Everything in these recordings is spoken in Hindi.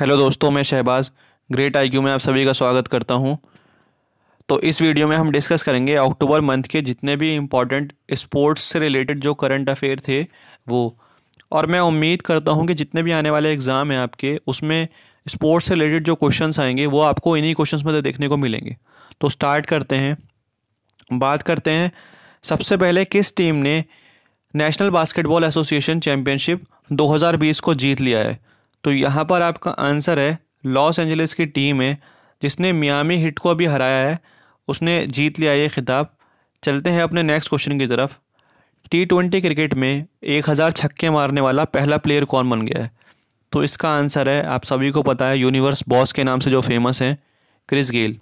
हेलो दोस्तों मैं शहबाज ग्रेट आई में आप सभी का स्वागत करता हूं तो इस वीडियो में हम डिस्कस करेंगे अक्टूबर मंथ के जितने भी इम्पॉर्टेंट स्पोर्ट्स से रिलेटेड जो करंट अफेयर थे वो और मैं उम्मीद करता हूं कि जितने भी आने वाले एग्ज़ाम हैं आपके उसमें स्पोर्ट्स से रिलेटेड जो क्वेश्चन आएंगे वो आपको इन्हीं क्वेश्चन में देखने को मिलेंगे तो स्टार्ट करते हैं बात करते हैं सबसे पहले किस टीम ने नेशनल बास्केटबॉल एसोसिएशन चैम्पियनशिप 2020 को जीत लिया है तो यहाँ पर आपका आंसर है लॉस एंजलिस की टीम है जिसने मियामी हिट को अभी हराया है उसने जीत लिया ये खिताब चलते हैं अपने नेक्स्ट क्वेश्चन की तरफ टी ट्वेंटी क्रिकेट में एक हज़ार छक्के मारने वाला पहला प्लेयर कौन बन गया है तो इसका आंसर है आप सभी को पता है यूनिवर्स बॉस के नाम से जो फेमस हैं क्रिस गेल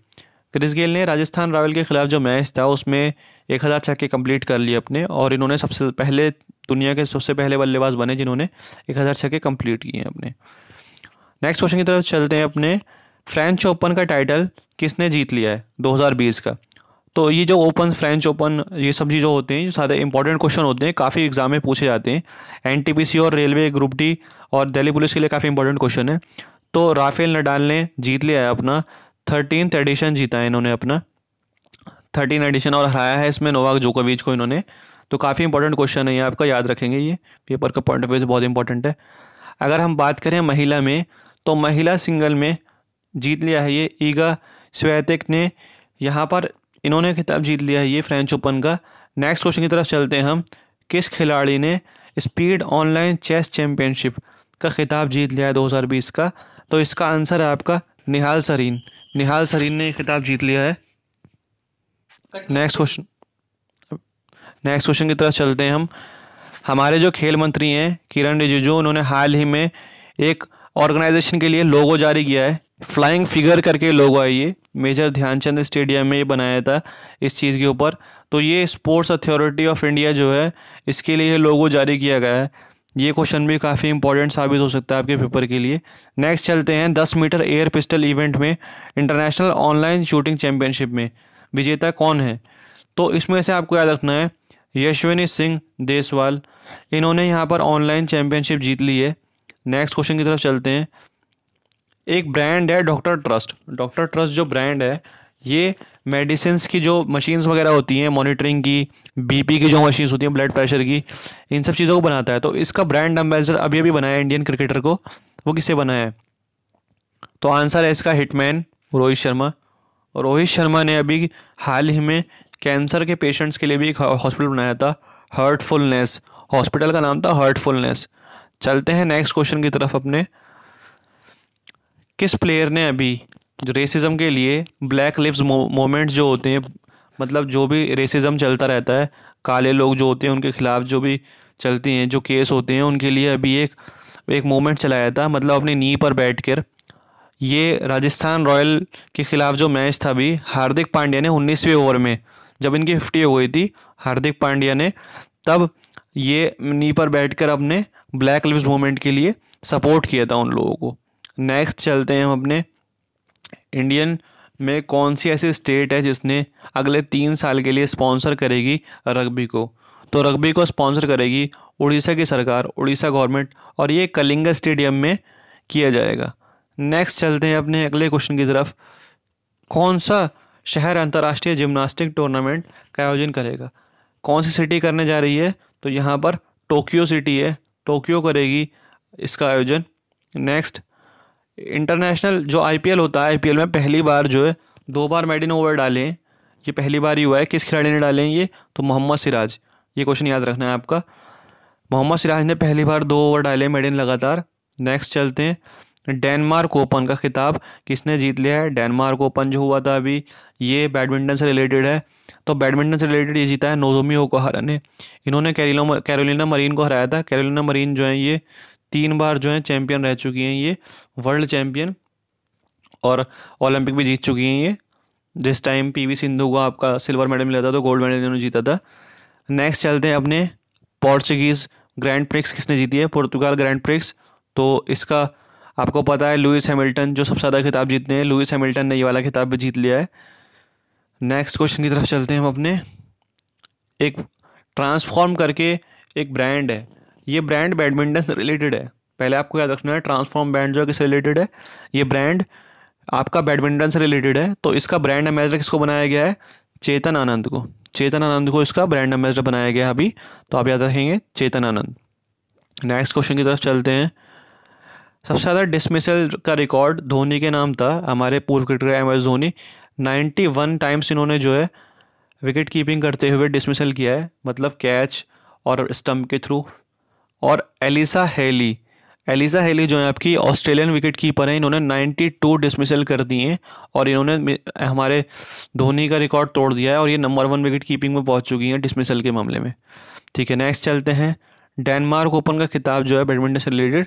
क्रिस गेल ने राजस्थान रॉयल के खिलाफ जो मैच था उसमें एक हज़ार छक्के कंप्लीट कर लिए अपने और इन्होंने सबसे पहले दुनिया के सबसे पहले बल्लेबाज बने जिन्होंने एक हज़ार छक्के कंप्लीट किए हैं अपने नेक्स्ट क्वेश्चन की तरफ चलते हैं अपने फ्रेंच ओपन का टाइटल किसने जीत लिया है 2020 का तो ये जो ओपन फ्रेंच ओपन ये सब चीज़ जो होते हैं जो सारे इंपॉर्टेंट क्वेश्चन होते हैं काफ़ी एग्जाम में पूछे जाते हैं सी और रेलवे ग्रुप डी और दिल्ली पुलिस के लिए काफ़ी इंपॉर्टेंट क्वेश्चन है तो राफेल नडाल ने जीत लिया है अपना थर्टीन एडिशन जीता है इन्होंने अपना थर्टीन एडिशन और हराया है इसमें नोवाक जोकोविच को इन्होंने तो काफ़ी इंपॉर्टेंट क्वेश्चन है ये आपका याद रखेंगे ये पेपर का पॉइंट ऑफ व्यू बहुत इंपॉर्टेंट है अगर हम बात करें महिला में तो महिला सिंगल में जीत लिया है ये ईगा स्वेतिक ने यहाँ पर इन्होंने खिताब जीत लिया है ये फ्रेंच ओपन का नेक्स्ट क्वेश्चन की तरफ चलते हैं हम किस खिलाड़ी ने स्पीड ऑनलाइन चेस चैम्पियनशिप का खिताब जीत लिया है दो का तो इसका आंसर है आपका निहाल सरीन निहाल सरीन ने खिताब जीत लिया है नेक्स्ट क्वेश्चन नेक्स्ट क्वेश्चन की तरफ चलते हैं हम हमारे जो खेल मंत्री हैं किरण रिजिजू उन्होंने हाल ही में एक ऑर्गेनाइजेशन के लिए लोगो जारी किया है फ्लाइंग फिगर करके लोगो है ये मेजर ध्यानचंद स्टेडियम में ये बनाया था इस चीज़ के ऊपर तो ये स्पोर्ट्स अथॉरिटी ऑफ इंडिया जो है इसके लिए लोगो जारी किया गया है ये क्वेश्चन भी काफ़ी इंपॉर्टेंट साबित हो सकता है आपके पेपर के लिए नेक्स्ट चलते हैं दस मीटर एयर पिस्टल इवेंट में इंटरनेशनल ऑनलाइन शूटिंग चैम्पियनशिप में विजेता कौन है तो इसमें से आपको याद रखना है यशविनी सिंह देसवाल इन्होंने यहाँ पर ऑनलाइन चैम्पियनशिप जीत ली है नेक्स्ट क्वेश्चन की तरफ चलते हैं एक ब्रांड है डॉक्टर ट्रस्ट डॉक्टर ट्रस्ट जो ब्रांड है ये मेडिसिन की जो मशीन्स वगैरह होती हैं मॉनिटरिंग की बीपी की जो मशीन्स होती हैं ब्लड प्रेशर की इन सब चीज़ों को बनाता है तो इसका ब्रांड एम्बेसडर अभी अभी बनाया इंडियन क्रिकेटर को वो किसे बनाया है तो आंसर है इसका हिटमैन रोहित शर्मा रोहित शर्मा ने अभी हाल ही में कैंसर के पेशेंट्स के लिए भी एक हॉस्पिटल बनाया था हर्टफुलनेस हॉस्पिटल का नाम था हर्टफुलनेस चलते हैं नेक्स्ट क्वेश्चन की तरफ अपने किस प्लेयर ने अभी जो रेसिज्म के लिए ब्लैक लिव्स मोमेंट जो होते हैं मतलब जो भी रेसिज्म चलता रहता है काले लोग जो होते हैं उनके खिलाफ जो भी चलते हैं जो केस होते हैं उनके लिए अभी एक एक मोमेंट चलाया था मतलब अपनी नी पर बैठ कर ये राजस्थान रॉयल के खिलाफ जो मैच था अभी हार्दिक पांड्या ने उन्नीसवें ओवर में जब इनकी फिफ्टी हो गई थी हार्दिक पांड्या ने तब ये नी पर बैठकर अपने ब्लैक लिव्स मूवमेंट के लिए सपोर्ट किया था उन लोगों को नेक्स्ट चलते हैं हम अपने इंडियन में कौन सी ऐसी स्टेट है जिसने अगले तीन साल के लिए स्पॉन्सर करेगी रग्बी को तो रग्बी को स्पॉन्सर करेगी उड़ीसा की सरकार उड़ीसा गवर्नमेंट और ये कलिंगा स्टेडियम में किया जाएगा नेक्स्ट चलते हैं अपने अगले क्वेश्चन की तरफ कौन सा शहर अंतर्राष्ट्रीय जिम्नास्टिक टूर्नामेंट का आयोजन करेगा कौन सी सिटी करने जा रही है तो यहाँ पर टोक्यो सिटी है टोक्यो करेगी इसका आयोजन नेक्स्ट इंटरनेशनल जो आईपीएल होता है आईपीएल में पहली बार जो है दो बार मेडिन ओवर डालें ये पहली बार ही हुआ है किस खिलाड़ी ने डाले ये तो मोहम्मद सिराज ये क्वेश्चन याद रखना है आपका मोहम्मद सिराज ने पहली बार दो ओवर डाले मेडिन लगातार नेक्स्ट चलते हैं डेनमार्क ओपन का खिताब किसने जीत लिया है डेनमार्क ओपन जो हुआ था अभी ये बैडमिंटन से रिलेटेड है तो बैडमिंटन से रिलेटेड ये जीता है नोजोमी ओकोहारा ने इन्होंने कैरिलो कैरोलिना मरीन को हराया था कैरोलिना मरीन जो है ये तीन बार जो है चैम्पियन रह चुकी हैं ये वर्ल्ड चैम्पियन और ओलंपिक भी जीत चुकी हैं ये जिस टाइम पीवी सिंधु को आपका सिल्वर मेडल मिला था तो गोल्ड मेडल इन्होंने जीता था नेक्स्ट चलते हैं अपने पोर्चुगीज़ ग्रैंड प्रिक्स किसने जीती है पुर्तगाल ग्रैंड प्रिक्स तो इसका आपको पता है लुइस हैमिल्टन जो सबसे ज़्यादा खिताब जीतने हैं लुइस हैमिल्टन ने ये वाला खिताब भी जीत लिया है नेक्स्ट क्वेश्चन की तरफ चलते हैं हम अपने एक ट्रांसफॉर्म करके एक ब्रांड है ये ब्रांड बैडमिंटन से रिलेटेड है पहले आपको याद रखना है ट्रांसफॉर्म ब्रांड जो है किससे रिलेटेड है ये ब्रांड आपका बैडमिंटन से रिलेटेड है तो इसका ब्रांड एम्बेसडर किसको बनाया गया है चेतन आनंद को चेतन आनंद को इसका ब्रांड एम्बेसडर बनाया गया है अभी तो आप याद रखेंगे चेतन आनंद नेक्स्ट क्वेश्चन की तरफ चलते हैं सबसे ज़्यादा डिसमिसल का रिकॉर्ड धोनी के नाम था हमारे पूर्व cricketer M S Dhoni ninety one times इन्होंने जो है विकेट कीपिंग करते हुए डिसमिसल किया है मतलब कैच और स्टम्प के थ्रू और एलिसा हेली एलिसा हेली जो है आपकी ऑस्ट्रेलियन विकेट कीपर हैं इन्होंने नाइन्टी टू डिसमिसल कर दिए हैं और इन्होंने हमारे धोनी का रिकॉर्ड तोड़ दिया है और ये नंबर वन विकेट कीपिंग में पहुंच चुकी हैं डिसमिसल के मामले में ठीक है नेक्स्ट चलते हैं डेनमार्क ओपन का खिताब जो है बैडमिंटन से रिलेटेड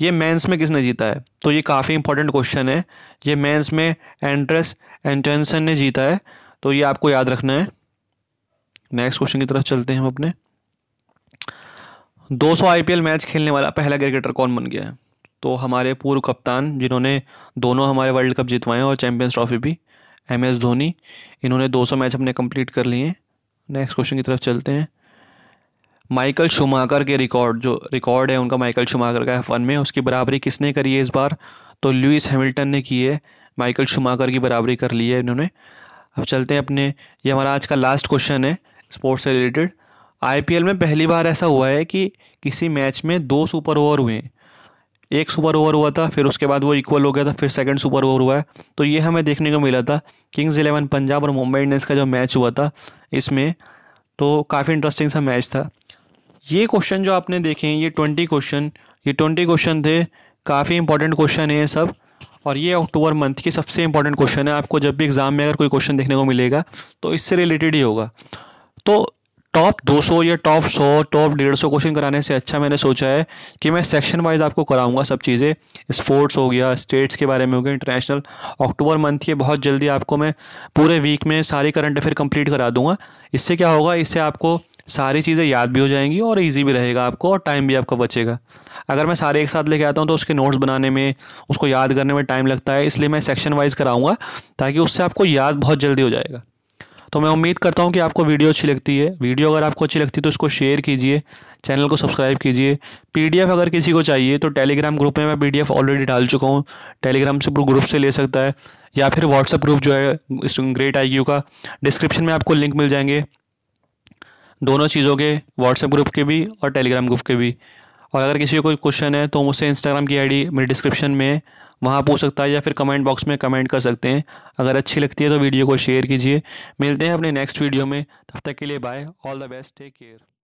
ये मेंस में किसने जीता है तो ये काफ़ी इंपॉर्टेंट क्वेश्चन है ये मेंस में एंड्रेस एंटनसन ने जीता है तो ये आपको याद रखना है नेक्स्ट क्वेश्चन की तरफ चलते हैं हम अपने 200 सौ मैच खेलने वाला पहला क्रिकेटर कौन बन गया है तो हमारे पूर्व कप्तान जिन्होंने दोनों हमारे वर्ल्ड कप जितवाए और चैंपियंस ट्रॉफी भी एम एस धोनी इन्होंने दो मैच अपने कम्प्लीट कर लिए हैं नेक्स्ट क्वेश्चन की तरफ चलते हैं माइकल शुमाकर के रिकॉर्ड जो रिकॉर्ड है उनका माइकल शुमाकर का एफ में उसकी बराबरी किसने करी है इस बार तो लुइस हैमिल्टन ने की है माइकल शुमाकर की बराबरी कर ली है इन्होंने अब चलते हैं अपने ये हमारा आज का लास्ट क्वेश्चन है स्पोर्ट्स से रिलेटेड आई में पहली बार ऐसा हुआ है कि किसी मैच में दो सुपर ओवर हुए एक सुपर ओवर हुआ था फिर उसके बाद वो इक्वल हो गया था फिर सेकंड सुपर ओवर हुआ है तो ये हमें देखने को मिला था किंग्स इलेवन पंजाब और मुंबई इंडियंस का जो मैच हुआ था इसमें तो काफ़ी इंटरेस्टिंग सा मैच था ये क्वेश्चन जो आपने देखे हैं ये ट्वेंटी क्वेश्चन ये ट्वेंटी क्वेश्चन थे काफ़ी इंपॉर्टेंट क्वेश्चन है सब और ये अक्टूबर मंथ के सबसे इंपॉर्टेंट क्वेश्चन है आपको जब भी एग्ज़ाम में अगर कोई क्वेश्चन देखने को मिलेगा तो इससे रिलेटेड ही होगा तो टॉप 200 या टॉप 100 टॉप 150 क्वेश्चन कराने से अच्छा मैंने सोचा है कि मैं सेक्शन वाइज आपको कराऊंगा सब चीज़ें स्पोर्ट्स हो गया स्टेट्स के बारे में हो गया इंटरनेशनल अक्टूबर मंथ ये बहुत जल्दी आपको मैं पूरे वीक में सारी करंट अफेयर कंप्लीट करा दूंगा इससे क्या होगा इससे आपको सारी चीज़ें याद भी हो जाएंगी और ईजी भी रहेगा आपको और टाइम भी आपका बचेगा अगर मैं सारे एक साथ लेके आता हूँ तो उसके नोट्स बनाने में उसको याद करने में टाइम लगता है इसलिए मैं सेक्शन वाइज कराऊँगा ताकि उससे आपको याद बहुत जल्दी हो जाएगा तो मैं उम्मीद करता हूँ कि आपको वीडियो अच्छी लगती है वीडियो अगर आपको अच्छी लगती है तो इसको शेयर कीजिए चैनल को सब्सक्राइब कीजिए पीडीएफ अगर किसी को चाहिए तो टेलीग्राम ग्रुप में मैं पीडीएफ ऑलरेडी डाल चुका हूँ टेलीग्राम से ग्रुप से ले सकता है या फिर व्हाट्सअप ग्रुप जो है इस ग्रेट आई का डिस्क्रिप्शन में आपको लिंक मिल जाएंगे दोनों चीज़ों के व्हाट्सएप ग्रुप के भी और टेलीग्राम ग्रुप के भी और अगर किसी को कोई क्वेश्चन है तो मुझसे इंस्टाग्राम की आईडी मेरे डिस्क्रिप्शन में वहाँ पूछ सकता है या फिर कमेंट बॉक्स में कमेंट कर सकते हैं अगर अच्छी लगती है तो वीडियो को शेयर कीजिए मिलते हैं अपने नेक्स्ट वीडियो में तब तक के लिए bye all the best take care